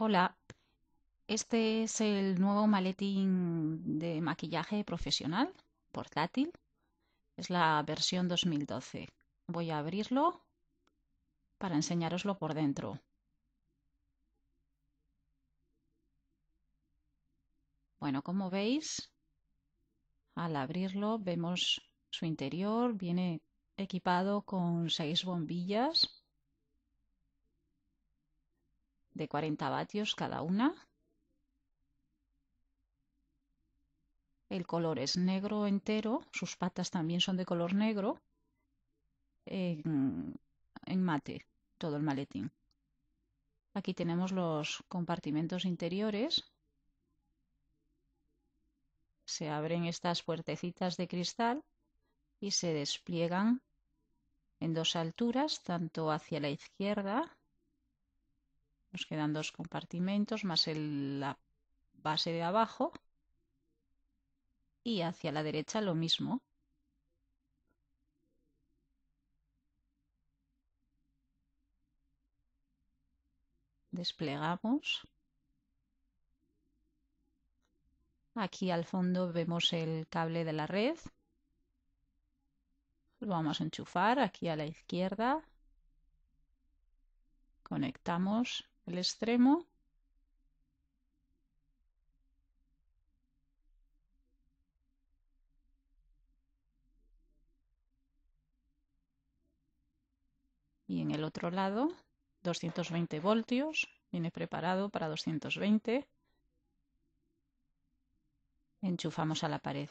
Hola, este es el nuevo maletín de maquillaje profesional, portátil. Es la versión 2012. Voy a abrirlo para enseñaroslo por dentro. Bueno, como veis, al abrirlo vemos su interior. Viene equipado con seis bombillas de 40 vatios cada una. El color es negro entero, sus patas también son de color negro, en, en mate, todo el maletín. Aquí tenemos los compartimentos interiores. Se abren estas puertecitas de cristal y se despliegan en dos alturas, tanto hacia la izquierda nos quedan dos compartimentos más el, la base de abajo. Y hacia la derecha lo mismo. Desplegamos. Aquí al fondo vemos el cable de la red. Lo vamos a enchufar aquí a la izquierda. Conectamos el extremo y en el otro lado 220 voltios viene preparado para 220 enchufamos a la pared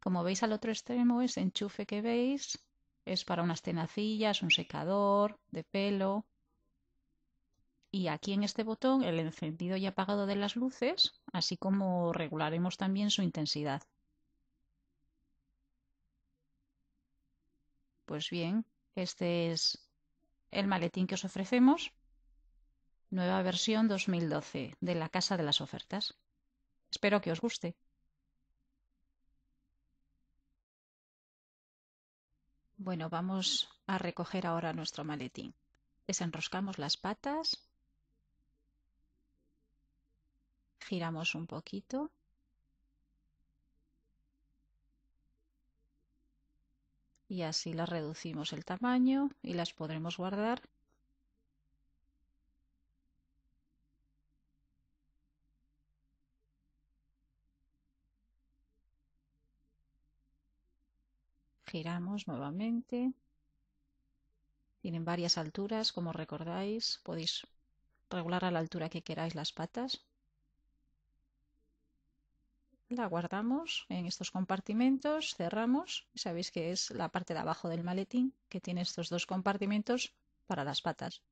Como veis al otro extremo, ese enchufe que veis es para unas tenacillas, un secador de pelo. Y aquí en este botón el encendido y apagado de las luces, así como regularemos también su intensidad. Pues bien, este es el maletín que os ofrecemos. Nueva versión 2012 de la Casa de las Ofertas. Espero que os guste. Bueno, vamos a recoger ahora nuestro maletín. Desenroscamos las patas. Giramos un poquito. Y así las reducimos el tamaño y las podremos guardar Giramos nuevamente. Tienen varias alturas, como recordáis. Podéis regular a la altura que queráis las patas. La guardamos en estos compartimentos, cerramos. Sabéis que es la parte de abajo del maletín que tiene estos dos compartimentos para las patas.